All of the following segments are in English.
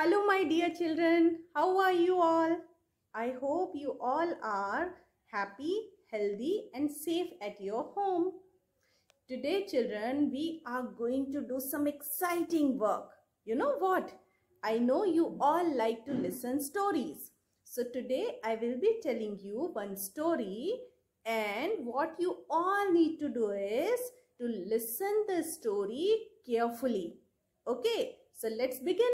Hello my dear children, how are you all? I hope you all are happy, healthy and safe at your home. Today children, we are going to do some exciting work. You know what? I know you all like to listen stories. So today I will be telling you one story and what you all need to do is to listen the story carefully. Okay, so let's begin.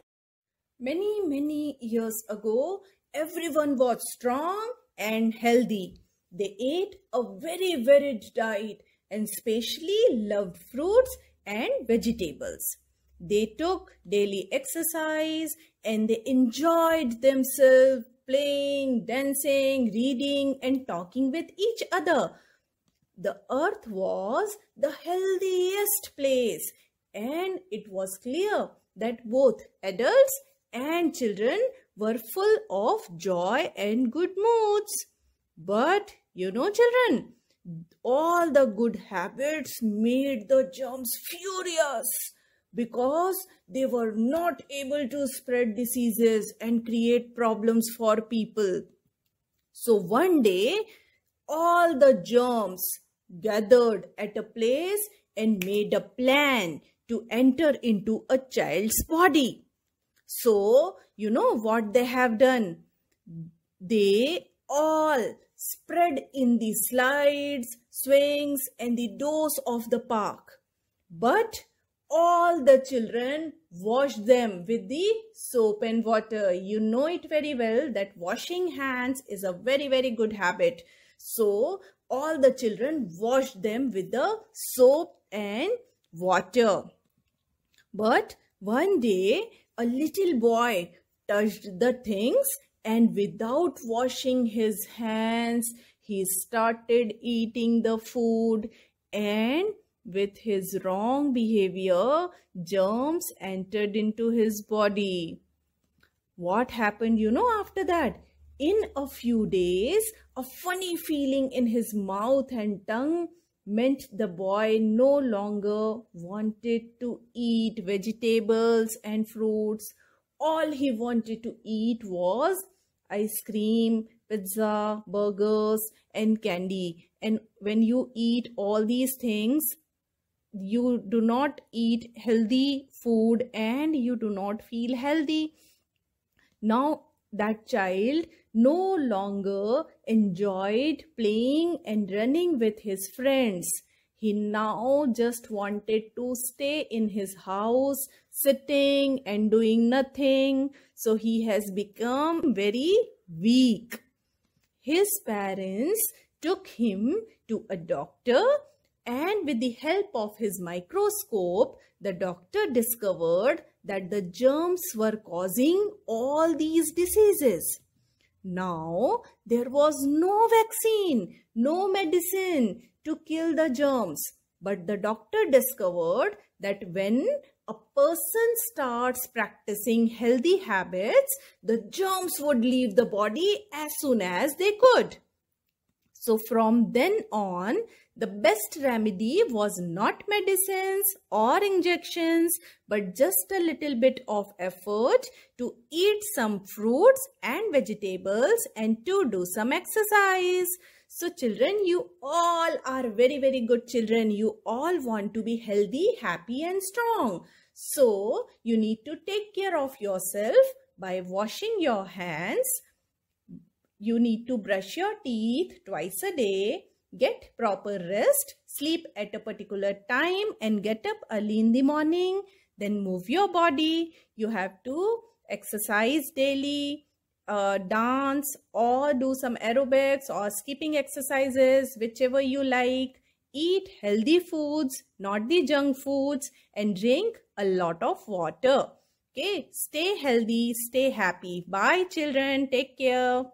Many, many years ago, everyone was strong and healthy. They ate a very varied diet and specially loved fruits and vegetables. They took daily exercise and they enjoyed themselves playing, dancing, reading and talking with each other. The earth was the healthiest place and it was clear that both adults and children were full of joy and good moods. But you know, children, all the good habits made the germs furious because they were not able to spread diseases and create problems for people. So one day, all the germs gathered at a place and made a plan to enter into a child's body. So, you know what they have done? They all spread in the slides, swings, and the doors of the park. But all the children washed them with the soap and water. You know it very well that washing hands is a very, very good habit. So, all the children washed them with the soap and water. But one day, a little boy touched the things and without washing his hands, he started eating the food and with his wrong behavior, germs entered into his body. What happened, you know, after that? In a few days, a funny feeling in his mouth and tongue meant the boy no longer wanted to eat vegetables and fruits. All he wanted to eat was ice cream, pizza, burgers and candy. And when you eat all these things, you do not eat healthy food and you do not feel healthy. Now that child no longer enjoyed playing and running with his friends. He now just wanted to stay in his house, sitting and doing nothing. So he has become very weak. His parents took him to a doctor and with the help of his microscope, the doctor discovered that the germs were causing all these diseases. Now, there was no vaccine, no medicine to kill the germs. But the doctor discovered that when a person starts practicing healthy habits, the germs would leave the body as soon as they could. So from then on, the best remedy was not medicines or injections, but just a little bit of effort to eat some fruits and vegetables and to do some exercise. So children, you all are very, very good children. You all want to be healthy, happy and strong. So you need to take care of yourself by washing your hands. You need to brush your teeth twice a day get proper rest, sleep at a particular time and get up early in the morning, then move your body. You have to exercise daily, uh, dance or do some aerobics or skipping exercises, whichever you like. Eat healthy foods, not the junk foods and drink a lot of water. Okay, stay healthy, stay happy. Bye children, take care.